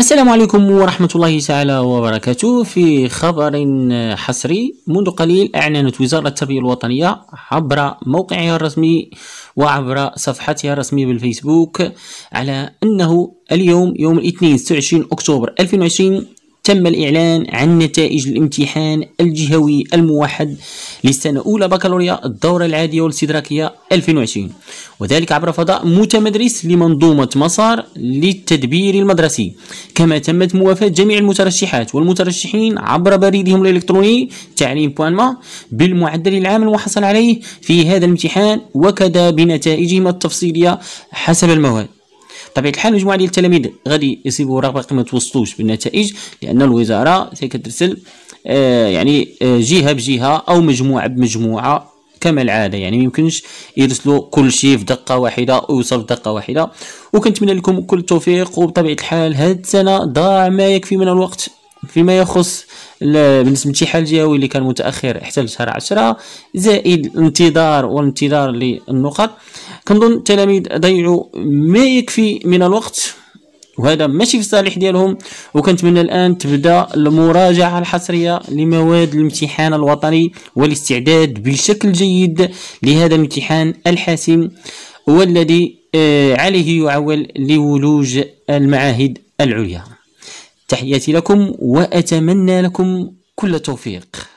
السلام عليكم ورحمة الله تعالى وبركاته في خبر حصري منذ قليل أعلنت وزارة التربية الوطنية عبر موقعها الرسمي وعبر صفحتها الرسمية بالفيسبوك على أنه اليوم يوم الاثنين 26 أكتوبر 2020 تم الإعلان عن نتائج الامتحان الجهوي الموحد للسنة أولى بكالوريا الدورة العادية والاستدراكية 2020 وذلك عبر فضاء متمدرس لمنظومة مسار للتدبير المدرسي كما تمت موافاة جميع المترشحات والمترشحين عبر بريدهم الإلكتروني تعليم بوان ما بالمعدل العام المحصل عليه في هذا الامتحان وكذا بنتائجهم التفصيلية حسب المواد بطبيعه الحال مجموعه ديال التلاميذ غادي يصيبوا رغبه ما توصلوش بالنتائج لان الوزاره كترسل آه، يعني آه، جهه بجهه او مجموعه بمجموعه كما العاده يعني ميمكنش يرسلوا كل شيء في دقه واحده ويوصل في دقه واحده وكنتمنى لكم كل التوفيق وبطبيعه الحال هاد السنه ضاع ما يكفي من الوقت فيما يخص بالنسبه للامتحان الجهوي اللي كان متاخر حتى لشهر 10 زائد الانتظار والانتظار للنقط كنظن التلاميذ ضيعوا ما يكفي من الوقت وهذا ماشي في الصالح ديالهم وكنتمنى الان تبدا المراجعه الحصريه لمواد الامتحان الوطني والاستعداد بشكل جيد لهذا الامتحان الحاسم والذي آه، عليه يعول لولوج المعاهد العليا تحياتي لكم وأتمنى لكم كل التوفيق